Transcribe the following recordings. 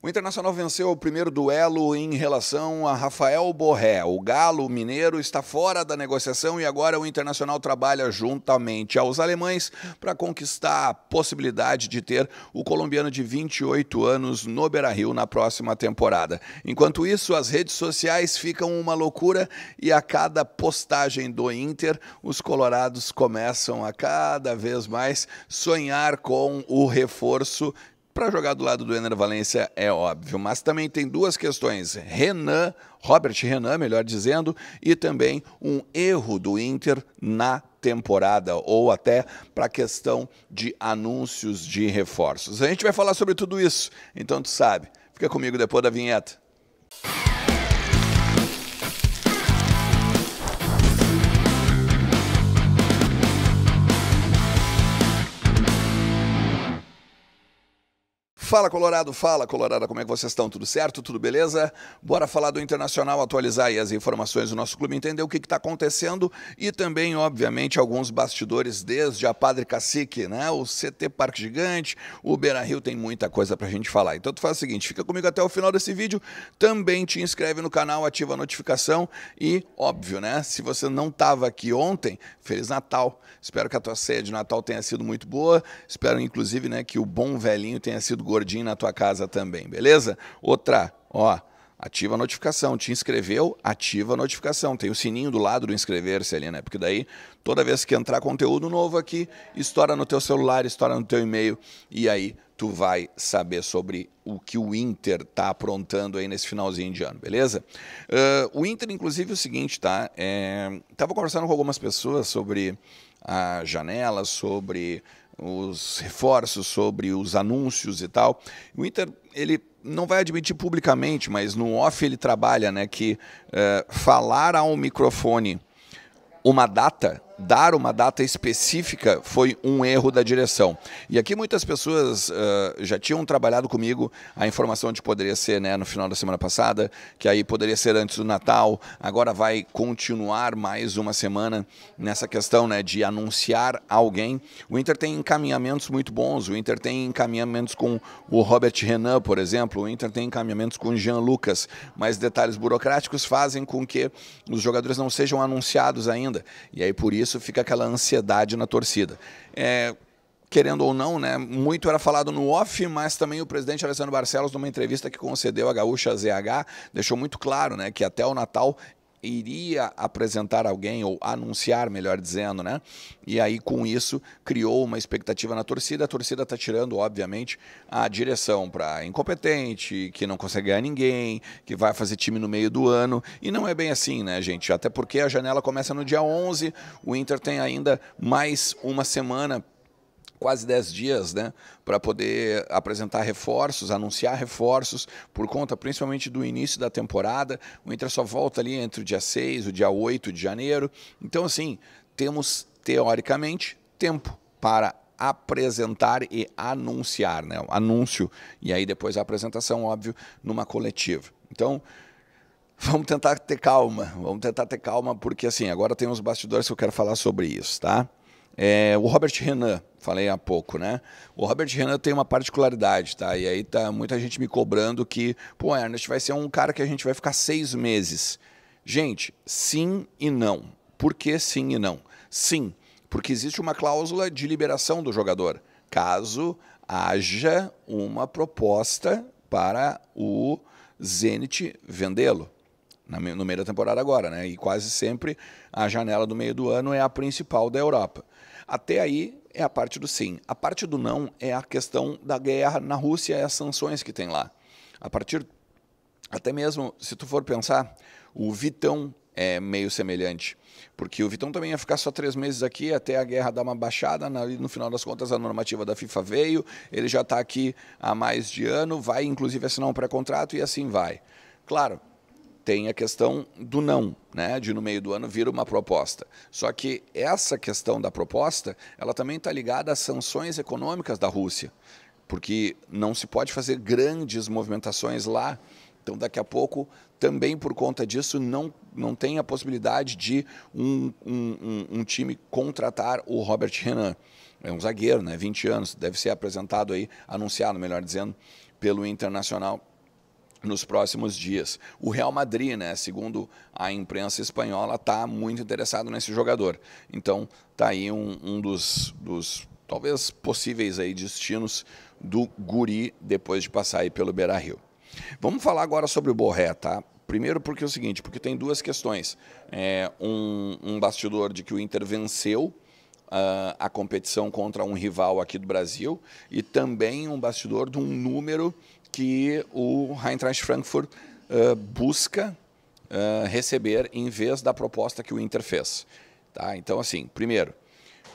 O Internacional venceu o primeiro duelo em relação a Rafael Borré. O Galo Mineiro está fora da negociação e agora o Internacional trabalha juntamente aos alemães para conquistar a possibilidade de ter o colombiano de 28 anos no Beira-Rio na próxima temporada. Enquanto isso, as redes sociais ficam uma loucura e a cada postagem do Inter, os colorados começam a cada vez mais sonhar com o reforço para jogar do lado do Ener Valência é óbvio, mas também tem duas questões. Renan, Robert Renan, melhor dizendo, e também um erro do Inter na temporada ou até para a questão de anúncios de reforços. A gente vai falar sobre tudo isso, então tu sabe. Fica comigo depois da vinheta. Fala Colorado, fala Colorado, como é que vocês estão? Tudo certo? Tudo beleza? Bora falar do Internacional, atualizar aí as informações do nosso clube, entender o que está acontecendo e também, obviamente, alguns bastidores desde a Padre Cacique, né? O CT Parque Gigante, o Beira Rio tem muita coisa para a gente falar. Então tu faz o seguinte, fica comigo até o final desse vídeo, também te inscreve no canal, ativa a notificação e, óbvio, né? Se você não estava aqui ontem, Feliz Natal! Espero que a tua ceia de Natal tenha sido muito boa, espero inclusive né, que o bom velhinho tenha sido gostoso gordinho na tua casa também, beleza? Outra, ó, ativa a notificação. Te inscreveu, ativa a notificação. Tem o sininho do lado do inscrever-se ali, né? Porque daí, toda vez que entrar conteúdo novo aqui, estoura no teu celular, estoura no teu e-mail e aí tu vai saber sobre o que o Inter tá aprontando aí nesse finalzinho de ano, beleza? Uh, o Inter, inclusive, é o seguinte, tá? É, tava conversando com algumas pessoas sobre a janela, sobre os reforços sobre os anúncios e tal. O Inter, ele não vai admitir publicamente, mas no off ele trabalha, né, que é, falar ao microfone uma data dar uma data específica foi um erro da direção. E aqui muitas pessoas uh, já tinham trabalhado comigo a informação de poderia ser né, no final da semana passada, que aí poderia ser antes do Natal, agora vai continuar mais uma semana nessa questão né, de anunciar alguém. O Inter tem encaminhamentos muito bons, o Inter tem encaminhamentos com o Robert Renan, por exemplo, o Inter tem encaminhamentos com o Jean Lucas, mas detalhes burocráticos fazem com que os jogadores não sejam anunciados ainda. E aí por isso isso fica aquela ansiedade na torcida. É, querendo ou não, né, muito era falado no off, mas também o presidente Alessandro Barcelos, numa entrevista que concedeu à Gaúcha ZH, deixou muito claro né, que até o Natal iria apresentar alguém, ou anunciar, melhor dizendo, né? E aí, com isso, criou uma expectativa na torcida. A torcida está tirando, obviamente, a direção para incompetente, que não consegue ganhar ninguém, que vai fazer time no meio do ano. E não é bem assim, né, gente? Até porque a janela começa no dia 11, o Inter tem ainda mais uma semana quase 10 dias, né, para poder apresentar reforços, anunciar reforços, por conta principalmente do início da temporada. O Inter só volta ali entre o dia 6 e o dia 8 de janeiro. Então, assim, temos, teoricamente, tempo para apresentar e anunciar, né? O anúncio e aí depois a apresentação, óbvio, numa coletiva. Então, vamos tentar ter calma, vamos tentar ter calma, porque assim, agora tem uns bastidores que eu quero falar sobre isso, tá? É, o Robert Renan, falei há pouco, né? O Robert Renan tem uma particularidade, tá? E aí tá muita gente me cobrando que, pô, Ernest vai ser um cara que a gente vai ficar seis meses. Gente, sim e não. Por que sim e não? Sim, porque existe uma cláusula de liberação do jogador, caso haja uma proposta para o Zenit vendê-lo no meio da temporada agora, né? E quase sempre a janela do meio do ano é a principal da Europa. Até aí é a parte do sim. A parte do não é a questão da guerra na Rússia e é as sanções que tem lá. A partir até mesmo se tu for pensar, o Vitão é meio semelhante. Porque o Vitão também ia ficar só três meses aqui até a guerra dar uma baixada. No final das contas, a normativa da FIFA veio, ele já está aqui há mais de ano, vai inclusive assinar um pré-contrato e assim vai. Claro, tem a questão do não, né? de no meio do ano vir uma proposta. Só que essa questão da proposta, ela também está ligada às sanções econômicas da Rússia, porque não se pode fazer grandes movimentações lá. Então, daqui a pouco, também por conta disso, não, não tem a possibilidade de um, um, um time contratar o Robert Renan. É um zagueiro, né? 20 anos, deve ser apresentado aí, anunciado, melhor dizendo, pelo Internacional nos próximos dias. O Real Madrid, né, segundo a imprensa espanhola, está muito interessado nesse jogador. Então, está aí um, um dos, dos, talvez possíveis aí destinos do Guri depois de passar aí pelo Beira Rio. Vamos falar agora sobre o Borré, tá? Primeiro porque é o seguinte, porque tem duas questões. É, um, um bastidor de que o Inter venceu uh, a competição contra um rival aqui do Brasil e também um bastidor de um número que o Eintracht Frankfurt uh, busca uh, receber em vez da proposta que o Inter fez. Tá? Então, assim, primeiro,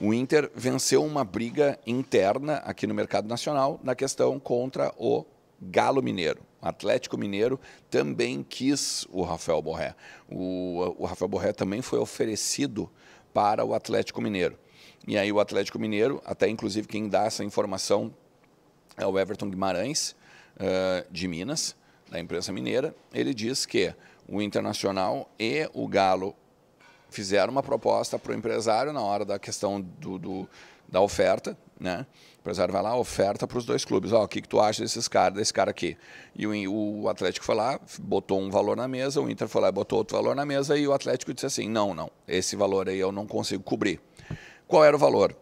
o Inter venceu uma briga interna aqui no mercado nacional na questão contra o Galo Mineiro. O Atlético Mineiro também quis o Rafael Borré. O, o Rafael Borré também foi oferecido para o Atlético Mineiro. E aí o Atlético Mineiro, até inclusive quem dá essa informação é o Everton Guimarães, eh, de Minas, da imprensa mineira, ele diz que o Internacional e o Galo fizeram uma proposta para o empresário na hora da questão do, do da oferta, né? O empresário vai lá, oferta para os dois clubes. Ó, oh, o que, que tu acha desses cara desse cara aqui? E o, o Atlético foi lá, botou um valor na mesa, o Inter foi lá e botou outro valor na mesa, e o Atlético disse assim: não, não, esse valor aí eu não consigo cobrir. Qual era o valor?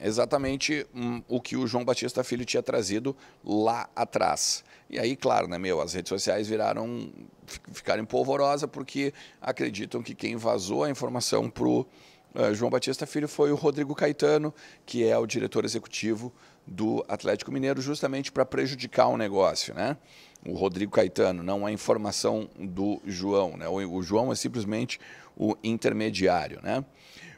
Exatamente hum, o que o João Batista Filho tinha trazido lá atrás. E aí, claro, né, meu, as redes sociais viraram, ficaram polvorosa porque acreditam que quem vazou a informação para o uh, eh, João Batista Filho foi o Rodrigo Caetano, que é o diretor executivo do Atlético Mineiro, justamente para prejudicar o negócio, né? O Rodrigo Caetano, não a informação do João, né? O, o João é simplesmente o intermediário, né?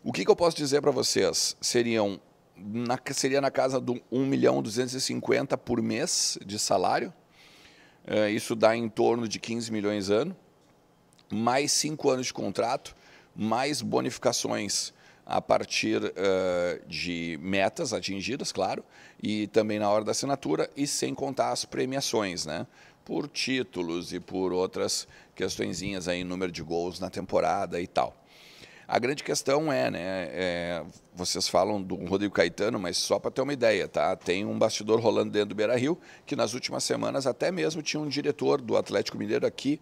O que, que eu posso dizer para vocês? Seriam na, seria na casa do 1 milhão 250 por mês de salário. Uh, isso dá em torno de 15 milhões ano, mais 5 anos de contrato, mais bonificações a partir uh, de metas atingidas, claro, e também na hora da assinatura, e sem contar as premiações, né? Por títulos e por outras questõezinhas aí, número de gols na temporada e tal. A grande questão é, né? É, vocês falam do Rodrigo Caetano, mas só para ter uma ideia, tá? Tem um bastidor rolando dentro do Beira Rio, que nas últimas semanas até mesmo tinha um diretor do Atlético Mineiro aqui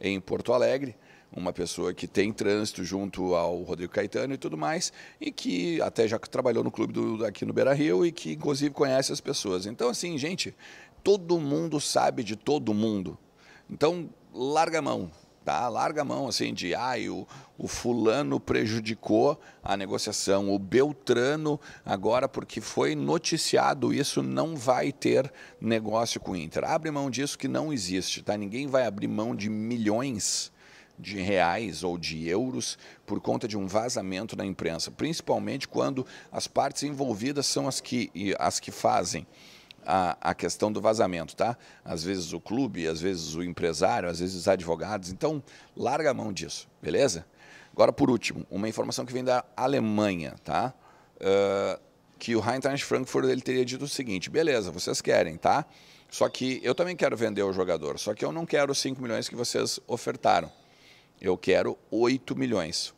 em Porto Alegre, uma pessoa que tem trânsito junto ao Rodrigo Caetano e tudo mais, e que até já trabalhou no clube do, aqui no Beira Rio e que inclusive conhece as pessoas. Então, assim, gente, todo mundo sabe de todo mundo. Então, larga a mão Tá? Larga a mão assim de ah, o, o fulano prejudicou a negociação, o Beltrano, agora porque foi noticiado isso, não vai ter negócio com o Inter. Abre mão disso que não existe, tá? Ninguém vai abrir mão de milhões de reais ou de euros por conta de um vazamento na imprensa, principalmente quando as partes envolvidas são as que, as que fazem a, a, questão do vazamento, tá? Às vezes o clube, às vezes o empresário, às vezes os advogados. Então, larga a mão disso, beleza? Agora, por último, uma informação que vem da Alemanha, tá? Uh, que o Heinrich Frankfurt ele teria dito o seguinte: beleza, vocês querem, tá? Só que eu também quero vender o jogador, só que eu não quero 5 milhões que vocês ofertaram. Eu quero 8 milhões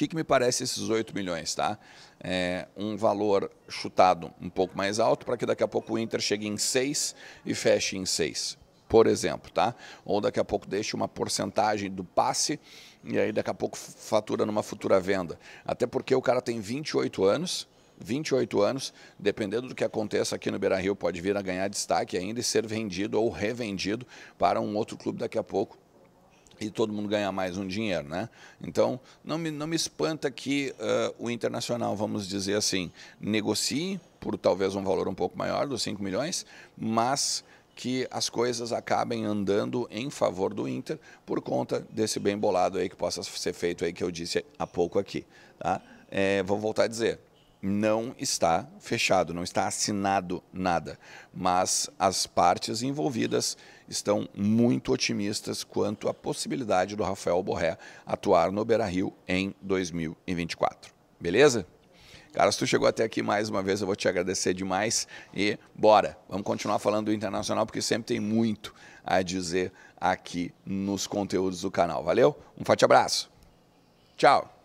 que, que me parece esses 8 milhões, tá? É um valor chutado um pouco mais alto para que daqui a pouco o Inter chegue em 6 e feche em 6, por exemplo, tá? Ou daqui a pouco deixe uma porcentagem do passe e aí daqui a pouco fatura numa futura venda. Até porque o cara tem 28 anos, 28 anos, dependendo do que aconteça aqui no Beira Rio, pode vir a ganhar destaque ainda e ser vendido ou revendido para um outro clube daqui a pouco e todo mundo ganha mais um dinheiro, né? Então, não me, não me espanta que uh, o internacional, vamos dizer assim, negocie por talvez um valor um pouco maior, dos 5 milhões, mas que as coisas acabem andando em favor do Inter por conta desse bem bolado aí que possa ser feito aí que eu disse há pouco aqui, tá? É, vou voltar a dizer, não está fechado, não está assinado nada, mas as partes envolvidas estão muito otimistas quanto à possibilidade do Rafael Borré atuar no Beira-Rio em 2024. Beleza? Cara, se tu chegou até aqui mais uma vez, eu vou te agradecer demais e bora. Vamos continuar falando do internacional porque sempre tem muito a dizer aqui nos conteúdos do canal. Valeu? Um forte abraço. Tchau.